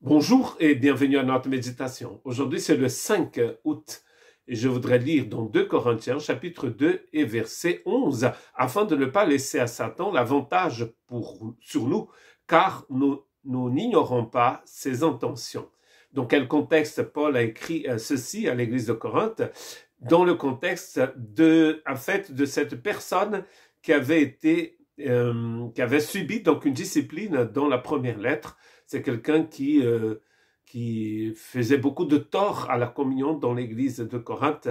Bonjour et bienvenue à notre méditation. Aujourd'hui, c'est le 5 août et je voudrais lire dans 2 Corinthiens chapitre 2 et verset 11 afin de ne pas laisser à Satan l'avantage sur nous car nous, n'ignorons pas ses intentions. Dans quel contexte Paul a écrit euh, ceci à l'église de Corinthe Dans le contexte de, en fait, de cette personne qui avait été, euh, qui avait subi donc une discipline dans la première lettre, c'est quelqu'un qui, euh, qui faisait beaucoup de tort à la communion dans l'église de Corinthe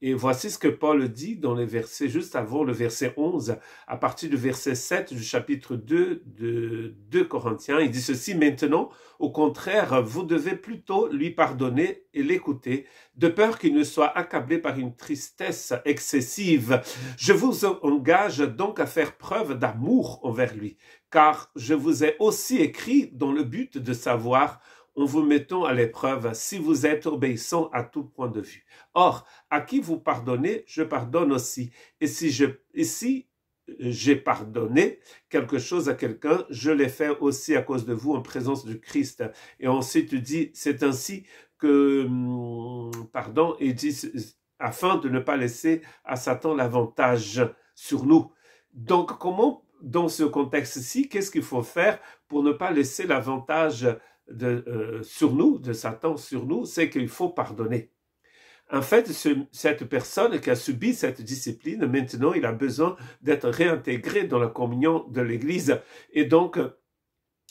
et voici ce que Paul dit dans les versets juste avant le verset 11, à partir du verset 7 du chapitre 2 de 2 Corinthiens. Il dit ceci maintenant, au contraire, vous devez plutôt lui pardonner et l'écouter, de peur qu'il ne soit accablé par une tristesse excessive. Je vous engage donc à faire preuve d'amour envers lui, car je vous ai aussi écrit dans le but de savoir en vous mettant à l'épreuve si vous êtes obéissant à tout point de vue. Or, à qui vous pardonnez, je pardonne aussi. Et si je, euh, j'ai pardonné quelque chose à quelqu'un, je l'ai fait aussi à cause de vous en présence du Christ. Et ensuite, il dit, c'est ainsi que, hum, pardon, Et dit, afin de ne pas laisser à Satan l'avantage sur nous. Donc, comment, dans ce contexte-ci, qu'est-ce qu'il faut faire pour ne pas laisser l'avantage de, euh, sur nous, de Satan sur nous, c'est qu'il faut pardonner. En fait, cette personne qui a subi cette discipline, maintenant, il a besoin d'être réintégré dans la communion de l'Église. Et donc,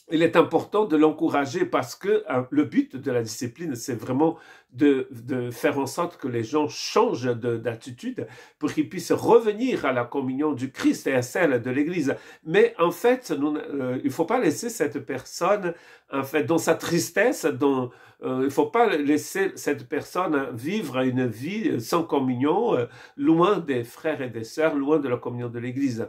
il est important de l'encourager parce que euh, le but de la discipline, c'est vraiment de, de, faire en sorte que les gens changent d'attitude pour qu'ils puissent revenir à la communion du Christ et à celle de l'Église. Mais en fait, euh, il ne faut pas laisser cette personne, en fait, dans sa tristesse, euh, il ne faut pas laisser cette personne vivre une vie sans communion, loin des frères et des sœurs, loin de la communion de l'Église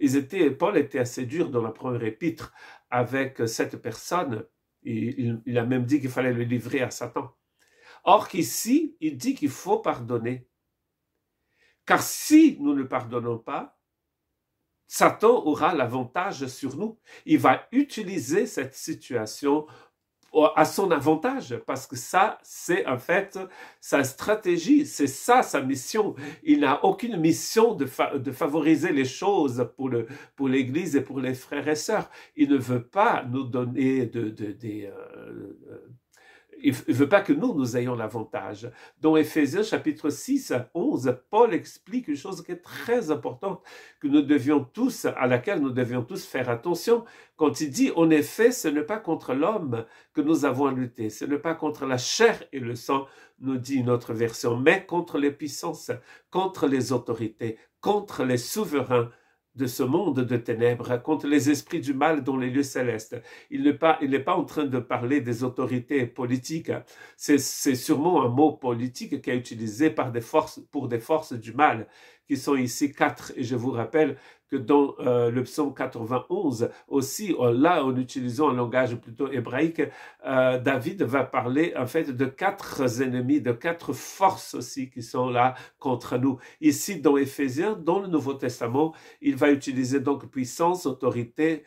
étaient, Paul était assez dur dans la première épître avec cette personne. il, a même dit qu'il fallait le livrer à Satan. Or qu'ici, il dit qu'il faut pardonner. Car si nous ne pardonnons pas, Satan aura l'avantage sur nous. Il va utiliser cette situation à son avantage, parce que ça, c'est en fait sa stratégie, c'est ça sa mission. Il n'a aucune mission de, de, favoriser les choses pour l'Église pour et pour les frères et sœurs. Il ne veut pas nous donner de, euh, il ne veut pas que nous, nous ayons l'avantage. Dans Ephésiens chapitre 6, 11, Paul explique une chose qui est très importante, que nous devions tous, à laquelle nous devions tous faire attention, quand il dit, en effet, ce n'est pas contre l'homme que nous avons à lutter, ce n'est pas contre la chair et le sang, nous dit une autre version, mais contre les puissances, contre les autorités, contre les souverains, de ce monde de ténèbres, contre les esprits du mal dans les lieux célestes. Il n'est pas, il n'est pas en train de parler des autorités politiques. C'est, c'est sûrement un mot politique qui est utilisé par des forces, pour des forces du mal, qui sont ici quatre. Et je vous rappelle que dans euh, le psaume 91 aussi, euh, là en utilisant un langage plutôt hébraïque, euh, David va parler en fait de quatre ennemis, de quatre forces aussi qui sont là contre nous. Ici dans Éphésiens, dans le Nouveau Testament, il va utiliser donc puissance, autorité,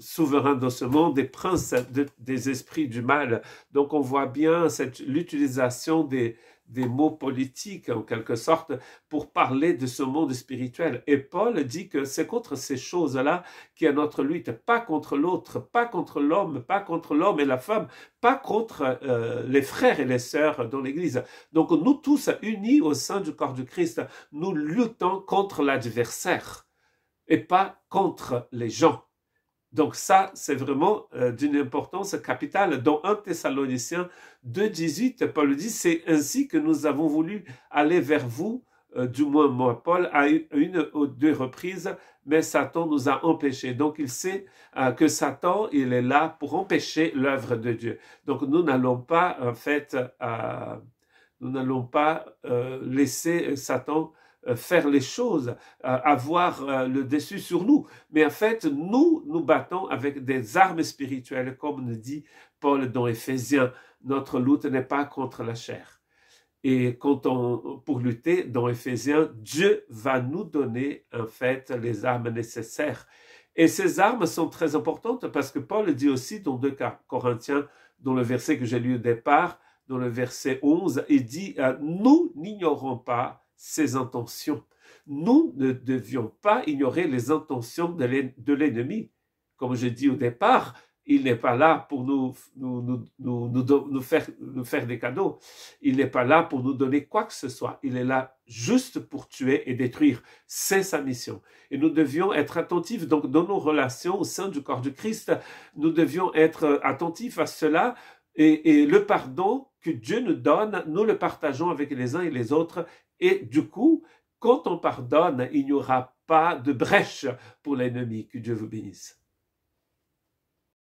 souverain dans ce monde, des princes, des esprits du mal. Donc on voit bien cette l'utilisation des, des mots politiques en quelque sorte pour parler de ce monde spirituel. Et Paul dit que c'est contre ces choses-là y a notre lutte, pas contre l'autre, pas contre l'homme, pas contre l'homme et la femme, pas contre euh, les frères et les sœurs dans l'Église. Donc nous tous unis au sein du corps du Christ, nous luttons contre l'adversaire et pas contre les gens. Donc ça, c'est vraiment euh, d'une importance capitale. Dans 1 Thessaloniciens 2.18, Paul dit, c'est ainsi que nous avons voulu aller vers vous, euh, du moins moi, Paul, à une ou deux reprises, mais Satan nous a empêchés. Donc il sait euh, que Satan, il est là pour empêcher l'œuvre de Dieu. Donc nous n'allons pas, en fait, nous n'allons pas laisser Satan euh, faire les choses, euh, avoir euh, le dessus sur nous. Mais en fait, nous nous battons avec des armes spirituelles, comme le dit Paul dans Éphésiens. Notre lutte n'est pas contre la chair. Et quand on, pour lutter dans Éphésiens, Dieu va nous donner en fait les armes nécessaires. Et ces armes sont très importantes parce que Paul dit aussi dans 2 Corinthiens, dans le verset que j'ai lu au départ, dans le verset 11, il dit, nous n'ignorons pas ses intentions. Nous ne devions pas ignorer les intentions de l'ennemi. Comme je dis au départ, il n'est pas là pour nous, nous, faire, faire des cadeaux. Il n'est pas là pour nous donner quoi que ce soit. Il est là juste pour tuer et détruire. C'est sa mission. Et nous devions être attentifs. Donc, dans nos relations au sein du corps du Christ, nous devions être attentifs à cela et, le pardon que Dieu nous donne, nous le partageons avec les uns et les autres. Et du coup, quand on pardonne, il n'y aura pas de brèche pour l'ennemi. Que Dieu vous bénisse.